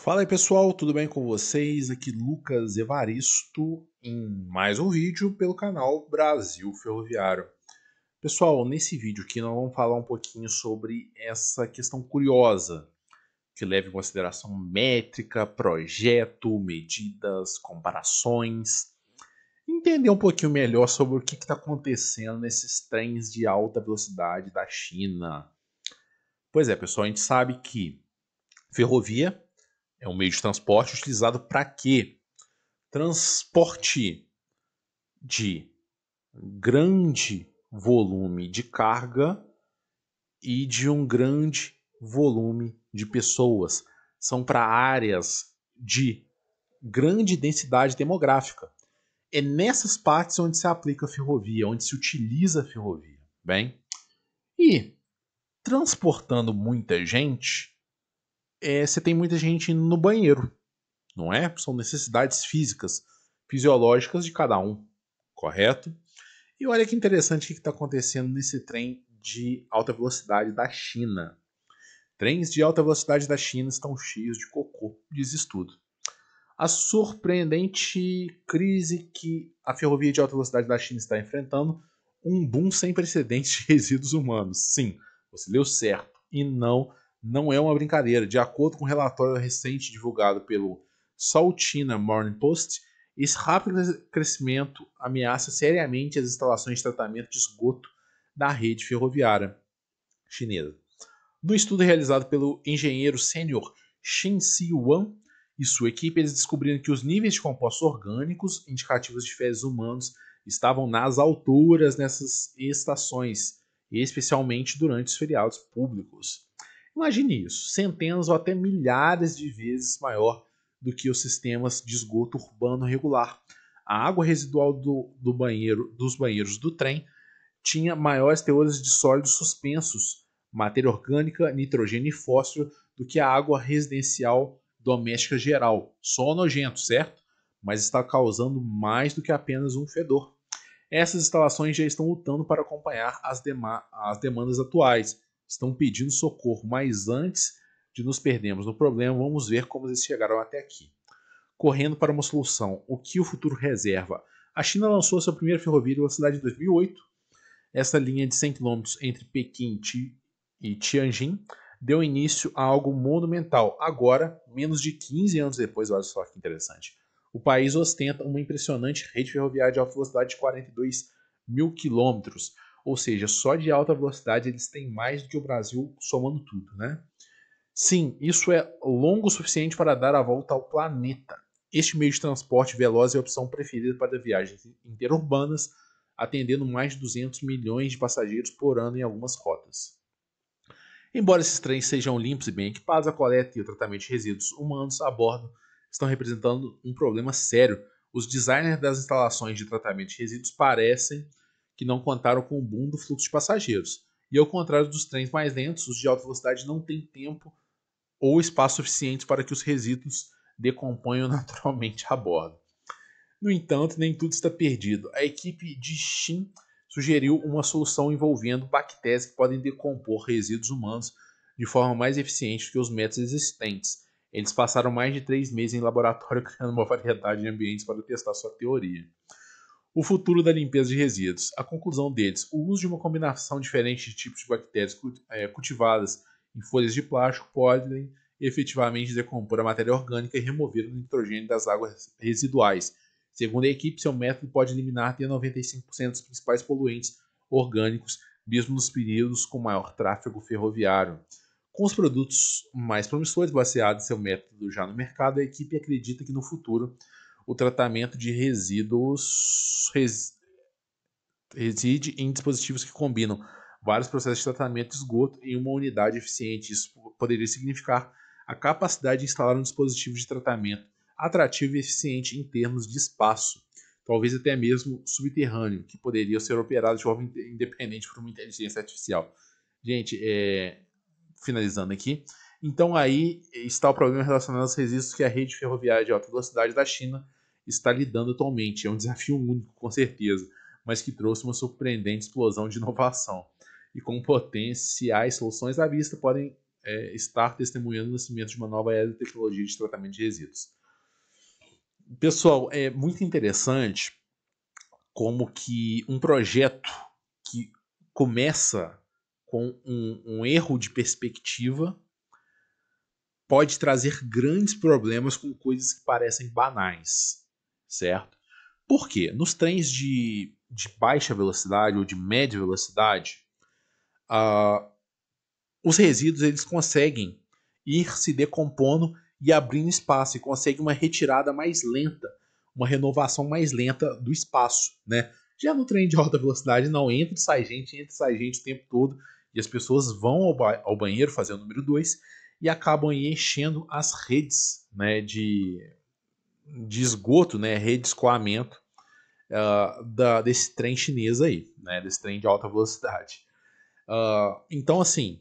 Fala aí pessoal, tudo bem com vocês? Aqui Lucas Evaristo em mais um vídeo pelo canal Brasil Ferroviário. Pessoal, nesse vídeo aqui nós vamos falar um pouquinho sobre essa questão curiosa que leva em consideração métrica, projeto, medidas, comparações, entender um pouquinho melhor sobre o que está acontecendo nesses trens de alta velocidade da China. Pois é, pessoal, a gente sabe que ferrovia é um meio de transporte utilizado para quê? Transporte de grande volume de carga e de um grande volume de pessoas. São para áreas de grande densidade demográfica. É nessas partes onde se aplica a ferrovia, onde se utiliza a ferrovia, bem? E transportando muita gente, é, você tem muita gente indo no banheiro, não é? São necessidades físicas, fisiológicas de cada um, correto? E olha que interessante o que está acontecendo nesse trem de alta velocidade da China. Trens de alta velocidade da China estão cheios de cocô, diz estudo. A surpreendente crise que a ferrovia de alta velocidade da China está enfrentando, um boom sem precedentes de resíduos humanos. Sim, você leu certo. E não não é uma brincadeira. De acordo com um relatório recente divulgado pelo Saltina Morning Post, esse rápido crescimento ameaça seriamente as instalações de tratamento de esgoto da rede ferroviária chinesa. No estudo realizado pelo engenheiro sênior Shen Siyuan e sua equipe, eles descobriram que os níveis de compostos orgânicos indicativos de fezes humanos estavam nas alturas nessas estações, especialmente durante os feriados públicos. Imagine isso, centenas ou até milhares de vezes maior do que os sistemas de esgoto urbano regular. A água residual do, do banheiro, dos banheiros do trem tinha maiores teores de sólidos suspensos, matéria orgânica, nitrogênio e fósforo do que a água residencial doméstica geral. Só nojento, certo? Mas está causando mais do que apenas um fedor. Essas instalações já estão lutando para acompanhar as, as demandas atuais estão pedindo socorro, mas antes de nos perdermos no problema, vamos ver como eles chegaram até aqui. Correndo para uma solução, o que o futuro reserva? A China lançou sua primeira ferrovia de velocidade em 2008. Essa linha de 100 km entre Pequim e Tianjin deu início a algo monumental. Agora, menos de 15 anos depois, olha só que interessante, o país ostenta uma impressionante rede ferroviária de alta velocidade de 42 mil quilômetros ou seja, só de alta velocidade eles têm mais do que o Brasil somando tudo, né? Sim, isso é longo o suficiente para dar a volta ao planeta. Este meio de transporte veloz é a opção preferida para viagens interurbanas, atendendo mais de 200 milhões de passageiros por ano em algumas rotas. Embora esses trens sejam limpos e bem equipados, a coleta e o tratamento de resíduos humanos a bordo estão representando um problema sério. Os designers das instalações de tratamento de resíduos parecem que não contaram com o boom do fluxo de passageiros. E ao contrário dos trens mais lentos, os de alta velocidade não têm tempo ou espaço suficiente para que os resíduos decomponham naturalmente a bordo. No entanto, nem tudo está perdido. A equipe de Shin sugeriu uma solução envolvendo bactérias que podem decompor resíduos humanos de forma mais eficiente que os métodos existentes. Eles passaram mais de três meses em laboratório criando uma variedade de ambientes para testar sua teoria. O futuro da limpeza de resíduos. A conclusão deles: o uso de uma combinação diferente de tipos de bactérias eh, cultivadas em folhas de plástico podem efetivamente decompor a matéria orgânica e remover o nitrogênio das águas residuais. Segundo a equipe, seu método pode eliminar até 95% dos principais poluentes orgânicos, mesmo nos períodos com maior tráfego ferroviário. Com os produtos mais promissores baseados em seu método já no mercado, a equipe acredita que no futuro o tratamento de resíduos res, reside em dispositivos que combinam vários processos de tratamento de esgoto em uma unidade eficiente. Isso poderia significar a capacidade de instalar um dispositivo de tratamento atrativo e eficiente em termos de espaço, talvez até mesmo subterrâneo, que poderia ser operado de forma independente por uma inteligência artificial. Gente, é... finalizando aqui. Então aí está o problema relacionado aos resíduos que a rede ferroviária de alta velocidade da China está lidando atualmente. É um desafio único, com certeza, mas que trouxe uma surpreendente explosão de inovação. E com potenciais soluções à vista, podem é, estar testemunhando o nascimento de uma nova era de tecnologia de tratamento de resíduos. Pessoal, é muito interessante como que um projeto que começa com um, um erro de perspectiva pode trazer grandes problemas com coisas que parecem banais certo? Por quê? Nos trens de, de baixa velocidade ou de média velocidade, uh, os resíduos eles conseguem ir se decompondo e abrindo espaço e conseguem uma retirada mais lenta, uma renovação mais lenta do espaço, né? Já no trem de alta velocidade não entra e sai gente, entra e sai gente o tempo todo e as pessoas vão ao, ba ao banheiro fazer o número 2 e acabam enchendo as redes, né, de de esgoto, né, rede de escoamento uh, ah, da, desse trem chinês aí, né, desse trem de alta velocidade. Uh, então, assim,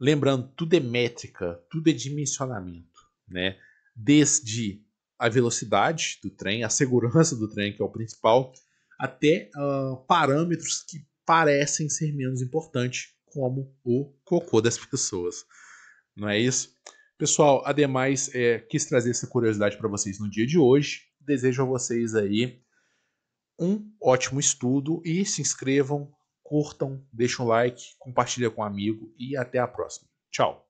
lembrando, tudo é métrica, tudo é dimensionamento, né, desde a velocidade do trem, a segurança do trem, que é o principal, até uh, parâmetros que parecem ser menos importantes, como o cocô das pessoas. Não é isso? Pessoal, ademais, é, quis trazer essa curiosidade para vocês no dia de hoje. Desejo a vocês aí um ótimo estudo e se inscrevam, curtam, deixem um like, compartilhem com um amigo e até a próxima. Tchau!